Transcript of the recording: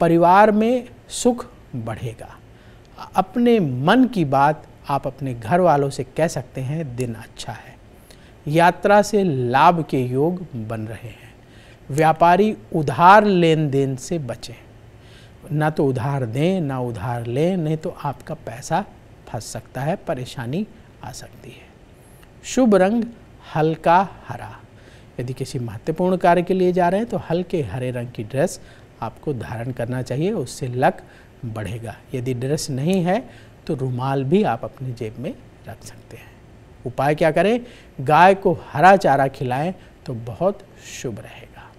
परिवार में सुख बढ़ेगा अपने मन की बात आप अपने घर वालों से कह सकते हैं दिन अच्छा है यात्रा से लाभ के योग बन रहे हैं व्यापारी उधार लेन देन से बचें ना तो उधार दें ना उधार लें नहीं तो आपका पैसा फंस सकता है परेशानी आ सकती है शुभ रंग हल्का हरा यदि किसी महत्वपूर्ण कार्य के लिए जा रहे हैं तो हल्के हरे रंग की ड्रेस आपको धारण करना चाहिए उससे लक बढ़ेगा यदि ड्रेस नहीं है तो रुमाल भी आप अपनी जेब में रख सकते हैं उपाय क्या करें गाय को हरा चारा खिलाएं तो बहुत शुभ रहेगा